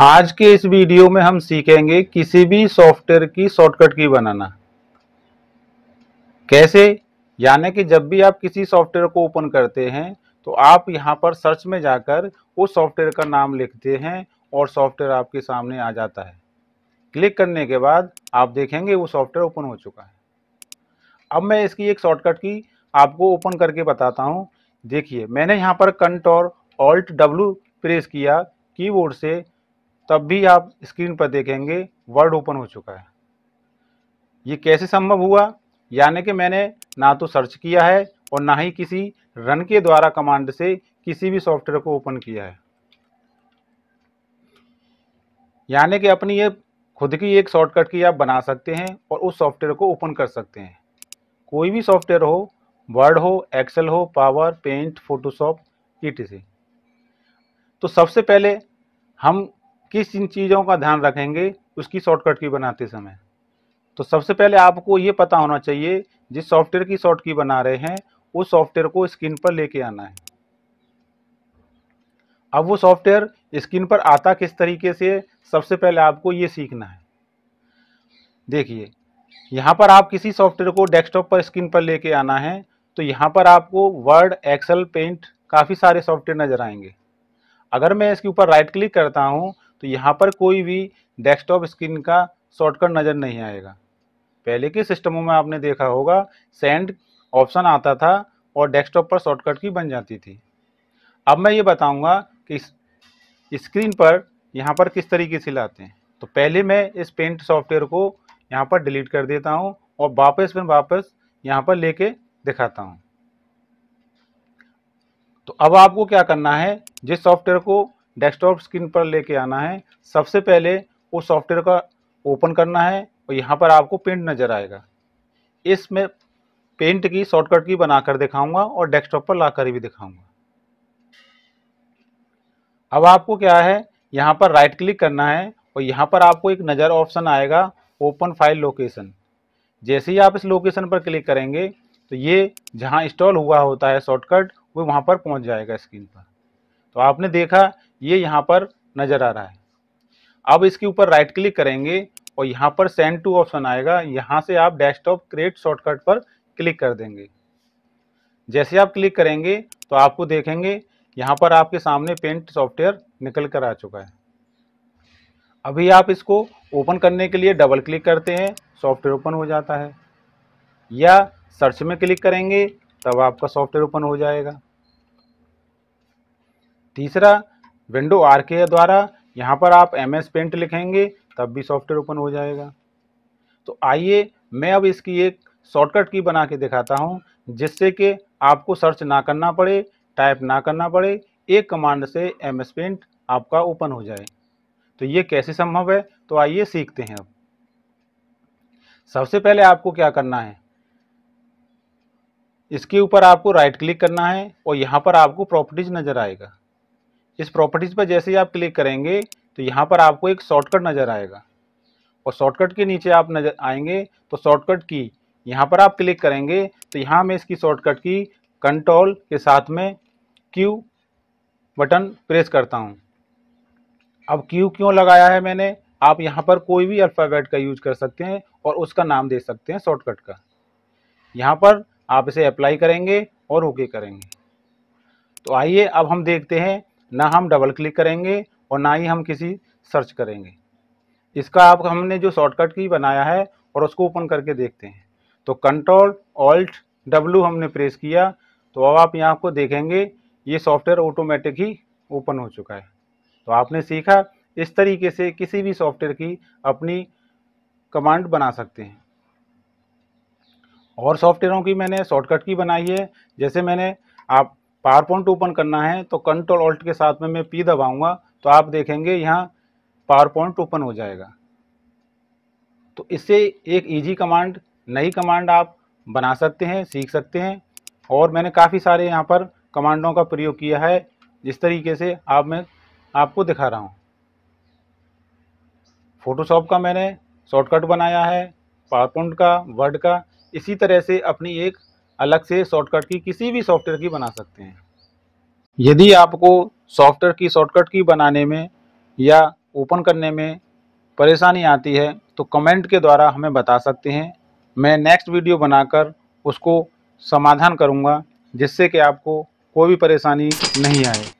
आज के इस वीडियो में हम सीखेंगे किसी भी सॉफ्टवेयर की शॉर्टकट की बनाना कैसे यानी कि जब भी आप किसी सॉफ्टवेयर को ओपन करते हैं तो आप यहां पर सर्च में जाकर उस सॉफ्टवेयर का नाम लिखते हैं और सॉफ्टवेयर आपके सामने आ जाता है क्लिक करने के बाद आप देखेंगे वो सॉफ्टवेयर ओपन हो चुका है अब मैं इसकी एक शॉर्टकट की आपको ओपन करके बताता हूँ देखिए मैंने यहाँ पर कंट और ऑल्ट डब्लू प्रेस किया कीबोर्ड से तब भी आप स्क्रीन पर देखेंगे वर्ड ओपन हो चुका है ये कैसे संभव हुआ यानी कि मैंने ना तो सर्च किया है और ना ही किसी रन के द्वारा कमांड से किसी भी सॉफ्टवेयर को ओपन किया है यानी कि अपनी ये खुद की एक शॉर्टकट की आप बना सकते हैं और उस सॉफ्टवेयर को ओपन कर सकते हैं कोई भी सॉफ्टवेयर हो वर्ड हो एक्सेल हो पावर पेंट फोटोशॉप ई तो सबसे पहले हम किस इन चीज़ों का ध्यान रखेंगे उसकी शॉर्टकट की बनाते समय तो सबसे पहले आपको ये पता होना चाहिए जिस सॉफ्टवेयर की शॉर्ट की बना रहे हैं उस सॉफ्टवेयर को स्क्रीन पर लेके आना है अब वो सॉफ्टवेयर स्क्रीन पर आता किस तरीके से सबसे पहले आपको ये सीखना है देखिए यहाँ पर आप किसी सॉफ्टवेयर को डेस्कटॉप पर स्क्रीन पर लेके आना है तो यहाँ पर आपको वर्ड एक्सेल पेंट काफ़ी सारे सॉफ्टवेयर नज़र आएंगे अगर मैं इसके ऊपर राइट क्लिक करता हूँ तो यहाँ पर कोई भी डेस्कटॉप स्क्रीन का शॉर्टकट नज़र नहीं आएगा पहले के सिस्टमों में आपने देखा होगा सेंड ऑप्शन आता था और डेस्कटॉप पर शॉर्टकट की बन जाती थी अब मैं ये बताऊँगा कि स्क्रीन पर यहाँ पर किस तरीके से लाते हैं तो पहले मैं इस पेंट सॉफ्टवेयर को यहाँ पर डिलीट कर देता हूँ और वापस फिर वापस यहाँ पर लेके दिखाता हूँ तो अब आपको क्या करना है जिस सॉफ्टवेयर को डेस्कटॉप स्क्रीन पर लेके आना है सबसे पहले वो सॉफ्टवेयर का ओपन करना है और यहाँ पर आपको पेंट नज़र आएगा इसमें पेंट की शॉर्टकट की बनाकर दिखाऊंगा और डेस्कटॉप पर लाकर भी दिखाऊंगा अब आपको क्या है यहाँ पर राइट क्लिक करना है और यहाँ पर आपको एक नज़र ऑप्शन आएगा ओपन फाइल लोकेशन जैसे ही आप इस लोकेशन पर क्लिक करेंगे तो ये जहाँ इंस्टॉल हुआ होता है शॉर्टकट वो वहाँ पर पहुँच जाएगा स्क्रीन पर तो आपने देखा ये यहाँ पर नजर आ रहा है अब इसके ऊपर राइट क्लिक करेंगे और यहाँ पर सेंड टू ऑप्शन आएगा यहाँ से आप डेस्कटॉप क्रिएट शॉर्टकट पर क्लिक कर देंगे जैसे आप क्लिक करेंगे तो आपको देखेंगे यहाँ पर आपके सामने पेंट सॉफ्टवेयर निकल कर आ चुका है अभी आप इसको ओपन करने के लिए डबल क्लिक करते हैं सॉफ्टवेयर ओपन हो जाता है या सर्च में क्लिक करेंगे तब आपका सॉफ्टवेयर ओपन हो जाएगा तीसरा विंडो आर के द्वारा यहाँ पर आप एम एस पेंट लिखेंगे तब भी सॉफ्टवेयर ओपन हो जाएगा तो आइए मैं अब इसकी एक शॉर्टकट की बना के दिखाता हूँ जिससे कि आपको सर्च ना करना पड़े टाइप ना करना पड़े एक कमांड से एम एस पेंट आपका ओपन हो जाए तो ये कैसे संभव है तो आइए सीखते हैं अब सबसे पहले आपको क्या करना है इसके ऊपर आपको राइट क्लिक करना है और यहाँ पर आपको प्रॉपर्टीज नज़र आएगा इस प्रॉपर्टीज़ पर जैसे ही आप क्लिक करेंगे तो यहाँ पर आपको एक शॉर्टकट नज़र आएगा और शॉर्टकट के नीचे आप नज़र आएंगे तो शॉर्टकट की यहाँ पर आप क्लिक करेंगे तो यहाँ में इसकी शॉर्टकट की कंट्रोल के साथ में क्यू बटन प्रेस करता हूँ अब क्यू क्यों लगाया है मैंने आप यहाँ पर कोई भी अल्फ़ाबेट का यूज कर सकते हैं और उसका नाम दे सकते हैं शॉर्टकट का यहाँ पर आप इसे अप्लाई करेंगे और ओके करेंगे तो आइए अब हम देखते हैं ना हम डबल क्लिक करेंगे और ना ही हम किसी सर्च करेंगे इसका आप हमने जो शॉर्टकट की बनाया है और उसको ओपन करके देखते हैं तो कंट्रोल ऑल्ट डब्लू हमने प्रेस किया तो अब आप यहाँ को देखेंगे ये सॉफ्टवेयर ऑटोमेटिक ही ओपन हो चुका है तो आपने सीखा इस तरीके से किसी भी सॉफ्टवेयर की अपनी कमांड बना सकते हैं और सॉफ्टवेयरों की मैंने शॉर्टकट की बनाई है जैसे मैंने आप पावर पॉइंट ओपन करना है तो कंट्रोल ऑल्ट के साथ में मैं पी दबाऊंगा तो आप देखेंगे यहाँ पावर पॉइंट ओपन हो जाएगा तो इससे एक इजी कमांड नई कमांड आप बना सकते हैं सीख सकते हैं और मैंने काफ़ी सारे यहाँ पर कमांडों का प्रयोग किया है जिस तरीके से आप मैं आपको दिखा रहा हूँ फोटोशॉप का मैंने शॉर्टकट बनाया है पावर पॉइंट का वर्ड का इसी तरह से अपनी एक अलग से शॉर्टकट की किसी भी सॉफ्टवेयर की बना सकते हैं यदि आपको सॉफ्टवेयर की शॉर्टकट की बनाने में या ओपन करने में परेशानी आती है तो कमेंट के द्वारा हमें बता सकते हैं मैं नेक्स्ट वीडियो बनाकर उसको समाधान करूँगा जिससे कि आपको कोई भी परेशानी नहीं आए